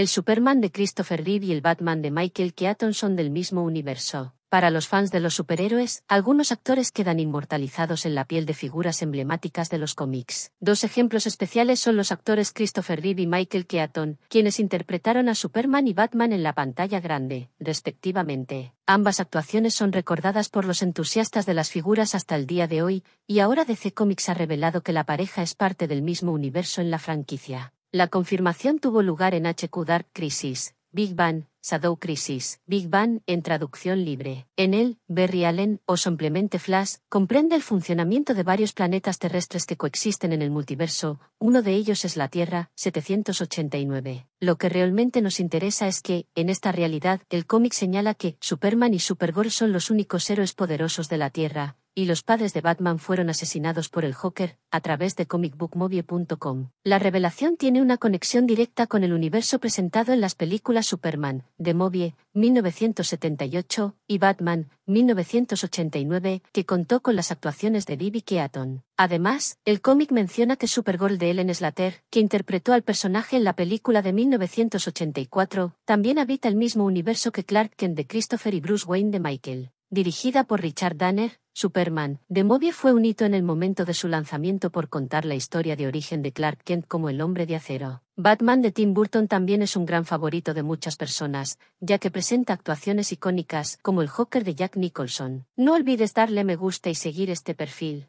El Superman de Christopher Reeve y el Batman de Michael Keaton son del mismo universo. Para los fans de los superhéroes, algunos actores quedan inmortalizados en la piel de figuras emblemáticas de los cómics. Dos ejemplos especiales son los actores Christopher Reeve y Michael Keaton, quienes interpretaron a Superman y Batman en la pantalla grande, respectivamente. Ambas actuaciones son recordadas por los entusiastas de las figuras hasta el día de hoy, y ahora DC Comics ha revelado que la pareja es parte del mismo universo en la franquicia. La confirmación tuvo lugar en HQ Dark Crisis, Big Bang, Shadow Crisis, Big Bang en traducción libre. En él, Barry Allen, o simplemente Flash, comprende el funcionamiento de varios planetas terrestres que coexisten en el multiverso, uno de ellos es la Tierra, 789. Lo que realmente nos interesa es que, en esta realidad, el cómic señala que Superman y Supergirl son los únicos héroes poderosos de la Tierra, y los padres de Batman fueron asesinados por el Joker, a través de comicbookmovie.com. La revelación tiene una conexión directa con el universo presentado en las películas Superman, de Movie, 1978, y Batman, 1989, que contó con las actuaciones de Bibi Keaton. Además, el cómic menciona que Supergirl de Ellen Slater, que interpretó al personaje en la película de 1984, también habita el mismo universo que Clark Kent de Christopher y Bruce Wayne de Michael. Dirigida por Richard Danner, Superman, The Movie fue un hito en el momento de su lanzamiento por contar la historia de origen de Clark Kent como el hombre de acero. Batman de Tim Burton también es un gran favorito de muchas personas, ya que presenta actuaciones icónicas como el Joker de Jack Nicholson. No olvides darle me gusta y seguir este perfil.